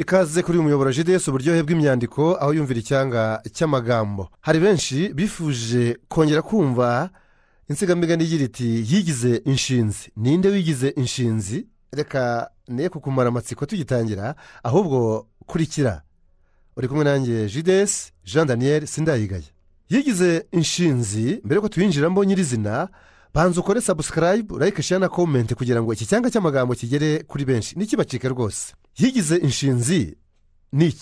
ikaze kuri umuyoboro jidesi uburyohe bw'imyandiko aho yumvira icyanga cy'amagambo hari benshi bifuje kongera kumva insigamigani igira iti yigize inshinzi ninde wigize inshinzi reka ne kukumara amatsiko tugitangira ahubwo kurikira uri kumwe nanjye jidesi jean daniel sindayigaya yigize inshinzi mbere yuko tuyinjiramo nyirizina banza ukore sabusikarayibu layike share na komenti kugira ngo iki cyanga cy'amagambo kigere kuri benshi ntikibacike rwose yigize inshinzi ni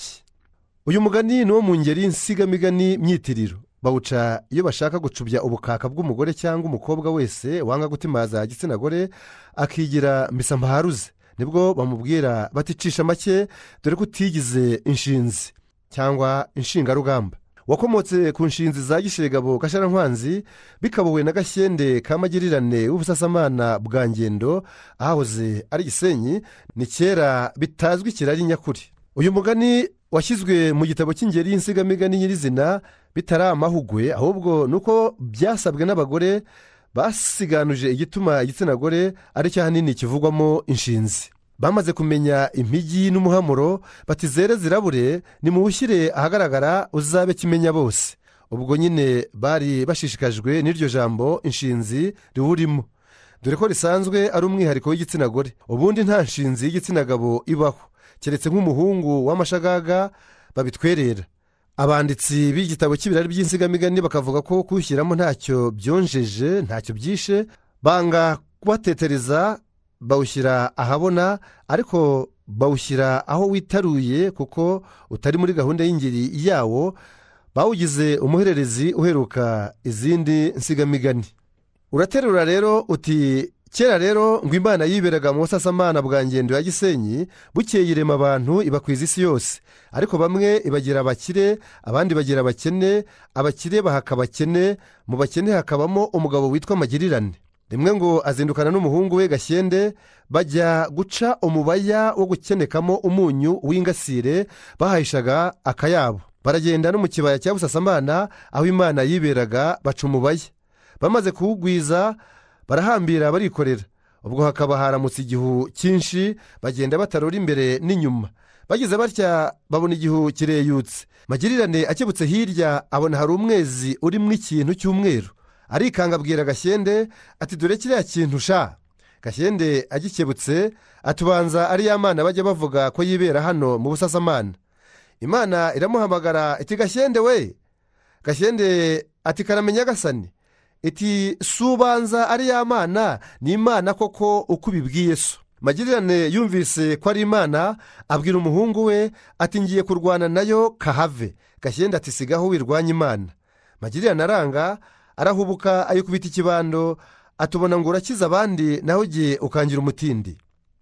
uyu mugani ni wo mu ngeri nsigamigani myitiriro bawuca iyo bashaka gucubya ubukaka bw'umugore cyangwa umukobwa wese wanga gutimaza igitsina gore akigira misampaharuze nibwo bamubwira baticisha make dore ko utigize inshinzi cyangwa inshingarugamba wakomotse ku nshinzi za gishegabo gasharantwanzi bikabuwe na gashyende kamagirirane w'ubusasamana bwa ngendo ahahoze ari gisenyi ni kera bitazwi kirari nyakuri uyu mugani washyizwe mu gitabo cy'ingeri y'insigamigani nyirizina bitari amahugwe ahubwo ni uko byasabwe n'abagore basiganuje igituma igitsina gore aricyo ahanini kivugwamo inshinzi bamaze kumenya impigi n'umuhamuro batizere zirabure nimuwushyire ahagaragara uzabe kimenya bose ubwo nyine bari bashishikajwe n'iryo jambo inshinzi riwurimo dore ko risanzwe ari umwihariko w'igitsina gore ubundi nta nshinzi y'igitsina gabo ibaho keretse nk'umuhungu w'amashagaga babitwerera abanditsi b'igitabo cy'ibirari by'insigamigani bakavuga ko kuwushyiramo ntacyo byonjeje ntacyo byishe banga kubatetereza bawushyira ahabona ariko bawushyira aho witaruye kuko utari muri gahunda y'ingeri yawo bawugize umuhererezi uheruka izindi nsigamigani uraterura rero uti kera rero ngo imana yiberaga mu busasamana bwa ngendo ya gisenyi bukeye irema abantu ibakwiza isi yose ariko bamwe ibagira abakire abandi bagira abakene abakire bahaka abakene mu bakene hakabamo umugabo witwa magirirane rimwe ngo azindukana n'umuhungu we gashyende bajya guca umubaya wo gukenekamo umunyu w'ingasire bahahishaga akayabo baragenda no mu kibaya cya busasamana aho imana yiberaga baca umubaya bamaze kuwugwiza barahambira barikorera ubwo hakaba haramutse igihu cyinshi bagenda batarura imbere n'inyuma bageze batya babona igihu kireyutse magirirane akebutse hirya abona hari umwezi urimo ikintu cy'umweru arikanga abwira agashyende ati dore kiriya kintu sha gashyende agikebutse atubanza ari ya mana bajya bavuga ko yibera hano mu busasamana imana iramuhamagara iti gashyende we gashyende ati karamenya gasani iti subanza ari ya mana ni imana koko uko ubibwiye so magirirane yumvise ko ari imana abwira umuhungu we ati ngiye kurwana nayo kahave gashyende ati sigaho wirwanya imana magirirane aranga arahubuka ayo ikibando atubona ngo urakize abandi nawe ugiye ukangira umutindi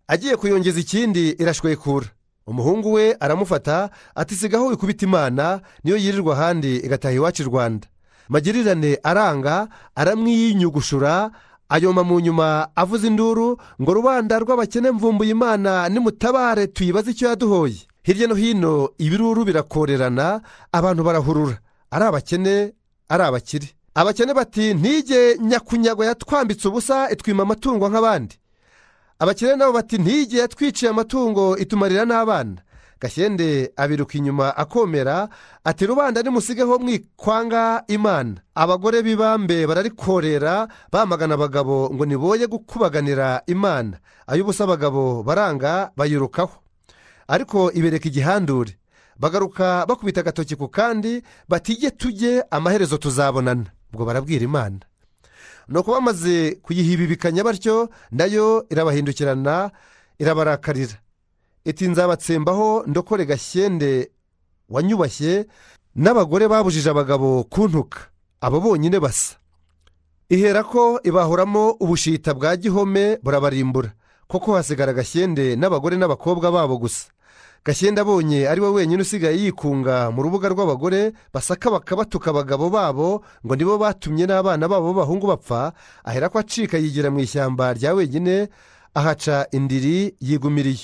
agiye kuyongeza ikindi irashwekura umuhungu we aramufata atisigaho ikubita imana niyo yirirwa ahandi igataha iwacu i rwanda magirirane aranga aramwiyinyugushura ayoma mu nyuma avuze induru ngo rubanda rw'abakene mvumbuye imana nimutabare tuyibaze icyo yaduhoye hirya no hino ibiruru birakorerana abantu barahurura ari abakene ari abakire abakene bati ntige nyakunyago yatwambitse ubusa itwima amatungo nk'abandi abakene nabo bati ntige yatwiciye amatungo itumarira n'abana gashyende abiruka inyuma akomera ati rubanda nimusigeho mwikwanga imana abagore b'ibambe bararikorera bamagana abagabo ngo niboye gukubaganira imana ay'ubusa abagabo baranga bayirukaho ariko ibereka igihandure bagaruka bakubita agatoki ku kandi batige tujye amaherezo tuzabonana ubwo barabwira imana ni uko bamaze kuyihibibikanya batyo nayo irabahindukirana irabarakarira iti nzabatsembaho ndokore gashyende wanyubashye n'abagore babujije abagabo kuntuka abo bonyine basa ihera ko ibahuramo ubushita bwa gihome burabarimbura koko hasigara agashyende n'abagore n'abakobwa babo gusa gashye ndabonye ari we wenyine usigaye yikunga mu rubuga rw'abagore basaka bakabatuka abagabo babo ngo nibo batumye n'abana babo b'abahungu bapfa ahera ko acika yigira mu ishyamba rya wenyine ahaca indiri yigumira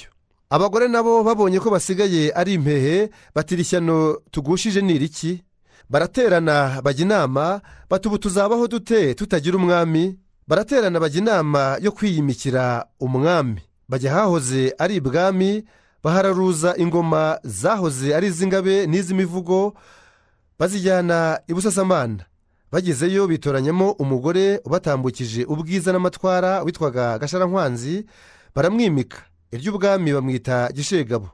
abagore nabo babonye ko basigaye ari impehe batira ishyano tugushije ni iriki baraterana bajya inama batubu tuzabaho dute tutagira umwami baraterana bajya inama yo kwiyimikira umwami bajya hahoze ari ibwami bahararuza ingoma zahoze ari iz'ingabe n'iz'imivugo bazijyana i busasamana bagezeyo bitoranyamo umugore ubatambukije ubwiza n'amatwara witwaga gasharankwanzi baramwimika iry'ubwami bamwita gishegabo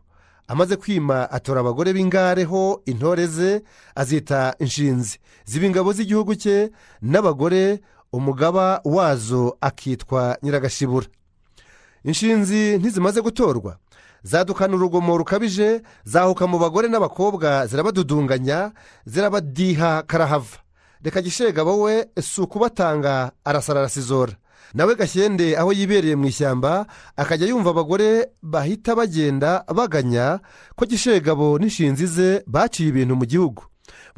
amaze kwima atora abagore b'ingareho intore ze azita inshinzi ziba ingabo z'igihugu cye n'abagore umugaba wazo akitwa nyiragashibura inshinzi ntizimaze gutorwa zadukana urugomo rukabije zahuka mu bagore n'abakobwa zirabadudunganya zirabadiha karahava reka gishegabo we si ukubatanga arasara arasizora nawe gashyende aho yibereye mu ishyamba akajya yumva abagore bahita bagenda baganya ko gishegabo n'inshinzi ze baciye ibintu mu gihugu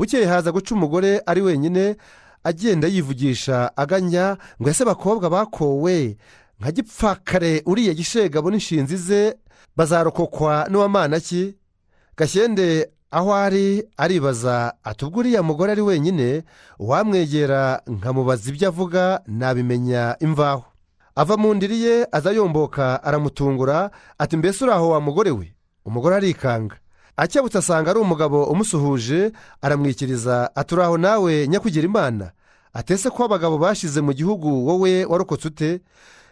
bukeye haza guca umugore ari wenyine agenda yivugisha aganya ngo ese bakobwa bakowe nka gipfakare uriya gishegabo n'inshinzi ze bazarokokwa n'uwamana ki gashyende aho ari aribaza ati mugore ari wenyine wamwegera nkamubaza ibyo avuga nabimenya imvaho ava mu ndiri ye aza yomboka aramutungura ati mbese uri aho wa mugore we umugore arikanga akebutse asanga ari umugabo umusuhuje aramwikiriza atura aho nawe nyakugira imana atese ko abagabo bashize mu gihugu wowe warokotse ute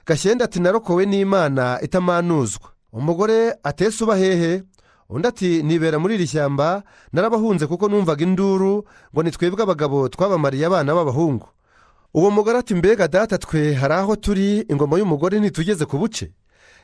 gashyenda ati narokowe n'imana itamanuzwa umugore atese uba hehe undi ati nibera muri iri shyamba narabahunze kuko numvaga induru ngo ni abagabo twabamariye abana b'abahungu uwo mugore ati mbega data twe hari aho turi ingoma y'umugore ntitugeze ku buce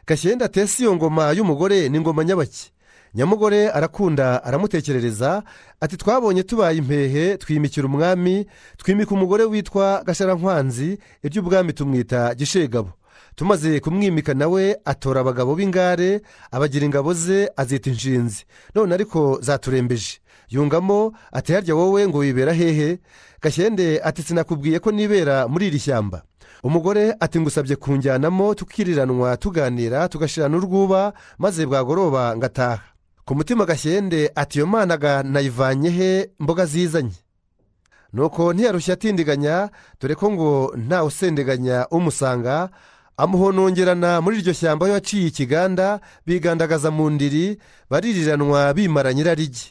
gashyenda atese iyo ngoma y'umugore n’ingoma nyabake nyamugore arakunda aramutekerereza ati twabonye tubaye impehe twimikira umwami twimika umugore witwa gasharantwanzi iby'ubwami tumwita gishegabo tumaze kumwimika nawe atora abagabo b'ingare abagira ingabo ze azita inshinzi none ariko zaturembeje yungamo ati harya wowe ngo wibera hehe gashyende ati sinakubwiye ko nibera muri iri shyamba umugore ati ngusabye kunjyanamo tukiriranwa tuganira tugashirana n’urwuba maze bwagoroba ngataha ku mutima gashyende ati iyo mana nayivanye he mboga zizanye nuko ntiyarushye atindiganya dore ko ngo ntawe usendiganya umusanga amuhonongerana muri iryo shyamba yaciye ikiganda bigandagaza mu ndiri baririranwa bimara nyirarigi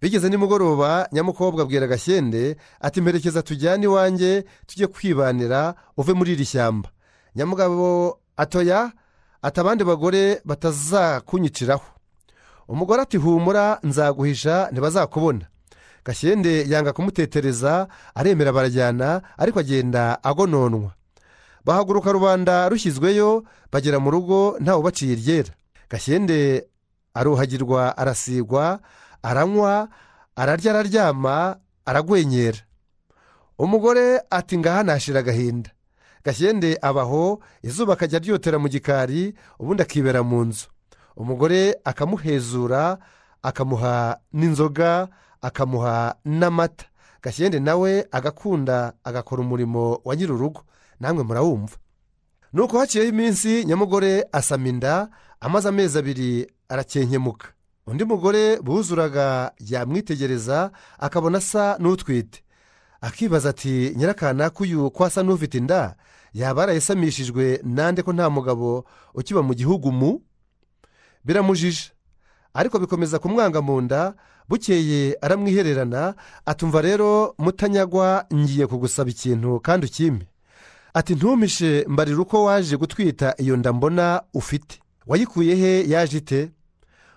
bigeze nimugoroba nyamukobwa abwira agashyende ati mperekeza tujyane iwanjye tujye kwibanira uve muri iri shyamba nyamugabo atoya ati abandi bagore batazakunyiciraho umugore ati humura nzaguhisha ntibazakubona gashyende yanga kumutetereza aremera barajyana ariko agenda agononwa bahaguruka rubanda rushyizweyo bagera mu rugo ntawubaciye ryera gashyende aruhagirwa arasigwa aranywa ararya araryama aragwenyera umugore ati ngaha nashira agahinda gashyende abaho izuba akajya ryotera mu gikari ubundi akibera mu nzu umugore akamuhezura akamuha n'inzoga akamuha n'amata gashyende nawe agakunda agakora umurimo wa nyir'urugo namwe murawumva nuko haciyeho iminsi nyamugore asama inda amaze amezi abiri arakenkemuka undi mugore buzuraga yamwitegereza akabona asa n'utwite akibaza ati nyirakana kuyu ko asa n'ufite inda yaba yarayisamishijwe nande ko nta mugabo ukiba mu gihugu mu biramujije ariko bikomeza kumwanga mu nda bukeye aramwihererana atumva rero mutanyagwa ngiye kugusaba ikintu kandi ukime ati ntumishe mbarira uko waje gutwita iyo ndambona ufite wayikuye he yaje ite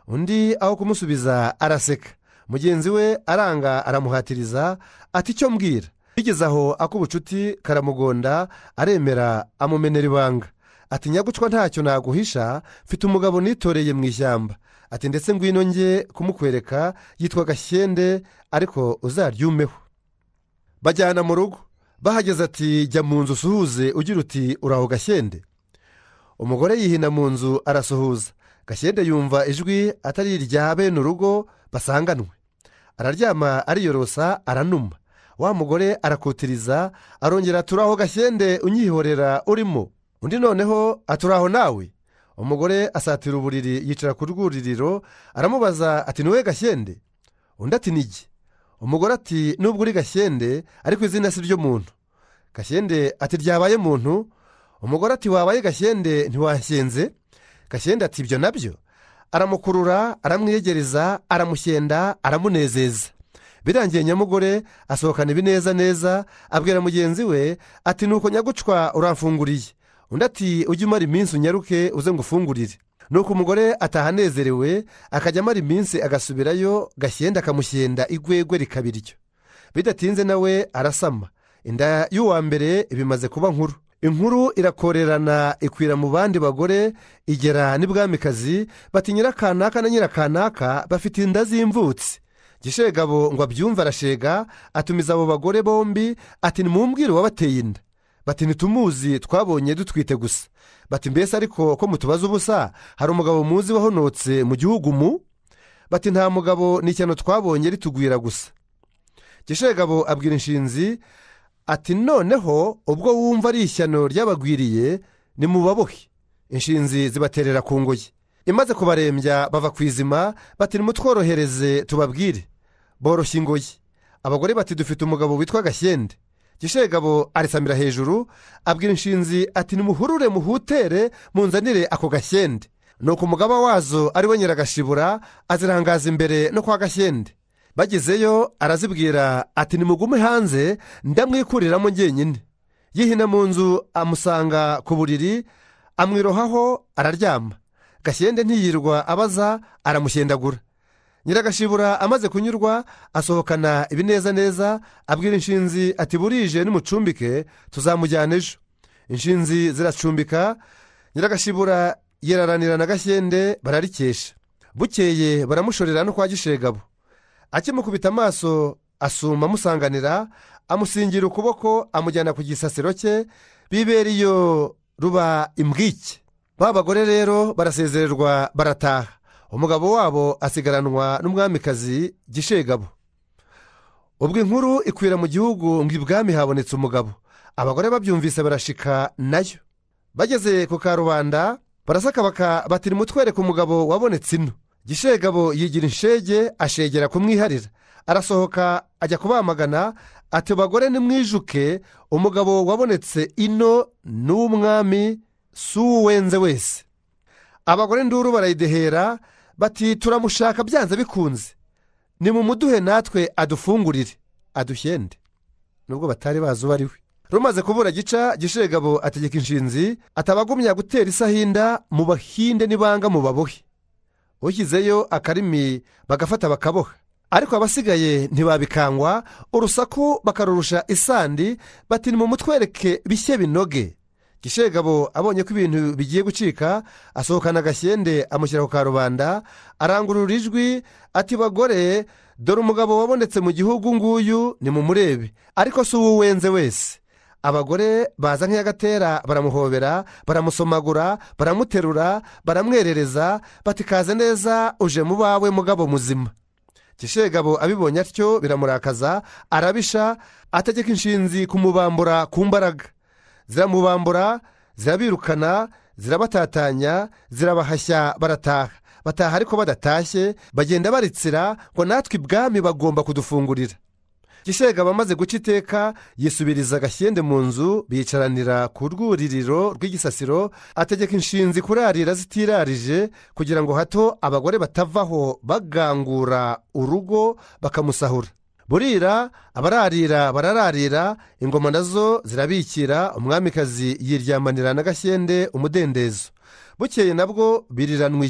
undi aho kumusubiza araseka mugenzi we aranga aramuhatiriza ati icyo mbwira bigeze aho ak'ubucuti karamugonda aremera amumenera ibanga ati nyagucwa ntacyo naguhisha mfite umugabo nitoreye mu ishyamba ati ndetse ngwino njye kumukwereka yitwa gashyende ariko uzaryumeho bajyana mu rugo bahageze ati jya mu nzu usuhuze ugira uti uraho gashyende umugore yihina mu nzu arasuhuza gashyende yumva ijwi atari irya bene urugo basanganwe araryama ariyorosa aranuma wa mugore arakutiriza arongera turaho gashyende unyihorera urimo undi noneho aturaho nawe umugore asatira uburiri yicara ku rwuririro aramubaza ati niwe gashyende undi ati nigi umugore ati nubwo uri gashyende ariko izina si ryo muntu gashyende ati ryabaye muntu umugore ati wabaye gashyende ntiwashenze gashyende ati ibyo nabyo aramukurura aramwiyegereza aramushyenda aramunezeza birangiye nyamugore asohokana ibineza neza abwira mugenzi we ati nuko nyagucwa uramfunguriye undi ati ujye umara iminsi unyaruke uze ngo ufungurire nuko umugore ataha anezerewe akajya amara iminsi agasubirayo gashyenda akamushyenda igwegwe rikabiryo bidatinze nawe arasama inda y'uwa mbere bimaze kuba nkuru inkuru irakorerana ikwira mu bandi bagore igera n'ibwamikazi bati nyirakanaka na nyirakanaka bafite inda z'imvutsi gishegabo ngo abyumve arashega atumiza abo bagore bombi ati nimumbwire uwabateye inda bati ntitumuzi twabonye dutwite gusa bati mbese ariko ko mutubaza ubusa hari umugabo muzi wahonotse mu gihugu mu bati nta mugabo ni ishyano twabonye ritugwira gusa gishegabo abwira inshinzi ati noneho ubwo wumva ari ishyano ryabagwiriye nimubabohe inshinzi zibaterera ku ngoyi imaze kubarembya bava ku izima bati nimutworohereze tubabwire boroshya ingoyi abagore bati dufite umugabo witwa gashyende gishegabo arisamira hejuru abwira inshinzi ati nimuhurure muhutere munzanire ako gashyende Nuko umugaba wazo ari we nyiragashibura azirangaza imbere no kwa gashyende bagezeyo arazibwira ati nimugume hanze ndamwikuriramo njyenyine yihina mu nzu amusanga ku buriri amwirohaho araryama gashyende ntiyirwa abaza aramushyendagura nyiragashibura amaze kunyurwa asohokana ibineza neza abwira inshinzi ati burije nimucumbike tuzamujyana ejo inshinzi ziracumbika nyiragashibura yeraranira na gashyende bararikesha bukeye baramushorera no kwa gishegabo akimukubita amaso asuma amusanganira amusingira ukuboko amujyana ku gisasiro cye bibera ruba imbwike ba bagore rero barasezererwa barataha umugabo wabo asigaranwa n'umwamikazi gishegabo ubwo inkuru ikwira mu gihugu ngo ibwami habonetse umugabo abagore babyumvise barashika nayo bageze ku karubanda barasakabaka batiri mutwereke umugabo wabonetse ino gishegabo yigira inshege ashegera kumwiharira arasohoka ajya kubamagana ati bagore nimwijuke umugabo wabonetse ino n’umwami uw'umwami si uw'uwenze wese abagore nduru barayidehera bati turamushaka byanze bikunze ni mu muduhe natwe adufungurire aduhyende nubwo batari bazi uwo ari we rumaze kubura gica gishegabo ategeka inshinzi atabagumya gutera isahinda mu bahinde n'ibanga mu babohe ushyizeyo akarimi bagafata bakaboha ariko abasigaye ntibabikangwa urusaku bakarurusha isandi bati mu mutwereke bishye binoge gishegabo abonye ko ibintu bigiye gucika asohokana agashyende amushyira ku karubanda arangurura ijwi ati bagore dore umugabo wabonetse mu gihugu nguyu nimumurebe ariko si wenze wese abagore baza nk'iyagatera baramuhobera baramusomagura baramuterura baramwerereza batikaze neza uje mu bawe mugabo muzima gishegabo abibonye atyo biramurakaza arabisha ategeka inshinzi kumubambura ku mbaraga ziramubambura zirabirukana zirabatatanya zirabahashya barataha bataha ariko badatashye bagenda baritsira ngo natwe ibwami bagomba kudufungurira gisega bamaze guca iteka yisubiriza agashyende mu nzu bicaranira ku rwuririro rw'igisasiro ategeka inshinzi kurarira zitirarije kugira ngo hato abagore batavaho bagangura urugo bakamusahura burira abararira barararira ingoma nazo zirabikira umwamikazi yiryamanira n'agashyende umudendezo bukeye nabwo biriranwa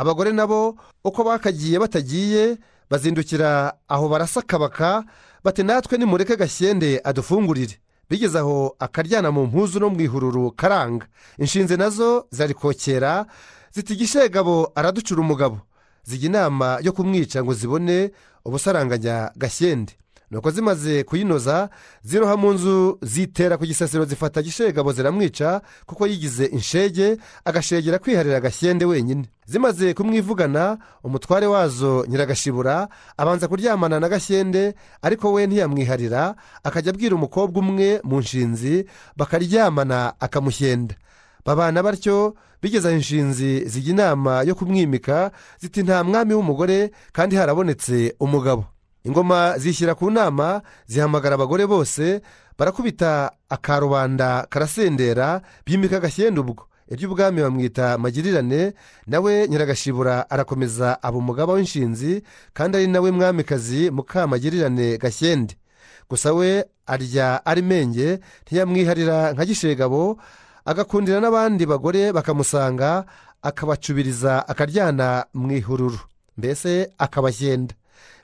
abagore nabo uko bakagiye batagiye bazindukira aho barasa barasakabaka bati natwe nimureke gashyende adufungurire bigeze aho akaryana mu mpuzu no mu ihururu karanga inshinze nazo zarikokera ziti igishegabo araducura umugabo zijya inama yo kumwica ngo zibone ubusaranganya gashyende nuko zimaze kuyinoza ziroha mu nzu zitera ku gisasiro zifata gishegabo ziramwica kuko yigize inshege agashegera kwiharira agashyende wenyine zimaze kumwivugana umutware wazo nyiragashibura abanza kuryamana n'agashyende ariko we ntiyamwiharira akajya abwira umukobwa umwe mu nshinzi bakaryamana akamushyenda babana batyo bigeze aho inshinzi zijya inama yo kumwimika ziti nta mwami w'umugore kandi harabonetse umugabo ingoma zishyira ku nama zihamagara abagore bose barakubita akarubanda karasendera byimika agashyenda ubwo iby'ubwami bamwita magirirane nawe nyiragashibura arakomeza aba umugaba w'inshinzi kandi ari nawe mwamikazi mukamagirirane gashyende gusa we arya ari menge ntiyamwiharira nka gishegabo agakundira n'abandi bagore bakamusanga akabacubiriza akaryana mu ihururu mbese akabagenda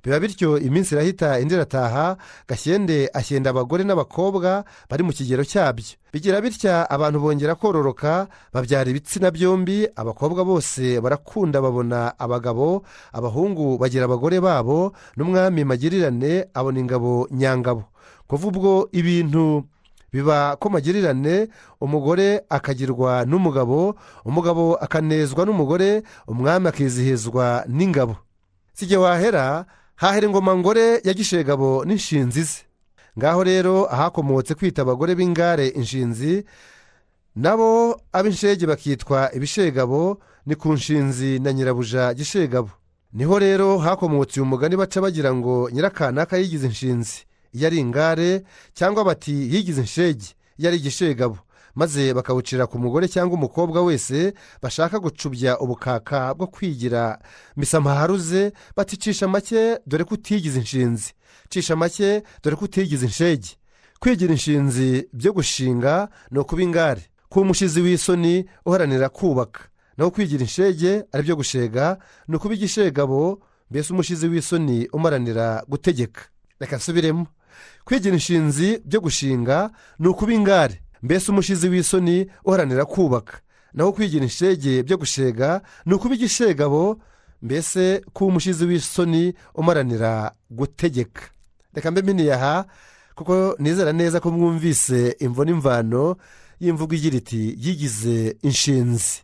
biba bityo iminsi irahita indi irataha gashyende ashyenda abagore n'abakobwa bari mu kigero cyabyo bigira bitya abantu bongera kororoka babyara ibitsina byombi abakobwa bose barakunda babona abagabo abahungu bagira abagore babo n'umwami magirirane abona ingabo nyangabo kuva ubwo ibintu biba ko magirirane umugore akagirwa n'umugabo umugabo akanezwa n'umugore umwami akizihizwa n'ingabo si igihe wahera hahera ingoma ngore ya gishegabo n'inshinzi ze ngaho rero ahakomotse kwita abagore b'ingare inshinzi nabo ab'inshege bakitwa ibishegabo ni ku nshinzi na nyirabuja gishegabo niho rero hakomotse uyu mugani baca bagira ngo nyirakanaka yigize inshinzi iyo ari ingare cyangwa bati yigize inshege iyo ari igishegabo maze bakawucira ku mugore cyangwa umukobwa wese bashaka gucubya ubukaka bwo kwigira misamaharuze baticisha make dore ko utigize inshinzi cisha make dore ko utigize inshege kwigira inshinzi byo gushinga ni ukuba ingare ku umushizi w'isoni uharanira kubaka naho kwigira inshege ari byo gushega ni ukuba igishegabo mbese umushizi w'isoni umaranira gutegeka reka subiremo kwigira inshinzi byo gushinga ni ukuba ingare mbese umushizi w'isoni uharanira kubaka naho kwigira inshege byo gushega ni ukuba igishegabo mbese kuba umushizi w'isoni umaranira gutegeka reka mbe mini aha kuko nizera neza ko mwumvise imvune imvano y'imvugo igira iti yigize inshinzi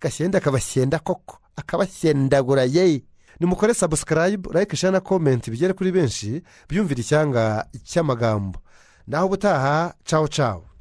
gashyenda akabashyenda koko akabashyendagura yeyi nimukore sabusikarayibu like share na komenti bigere kuri benshi byumvira icyanga cy'amagambo naho ubutaha cawo cawo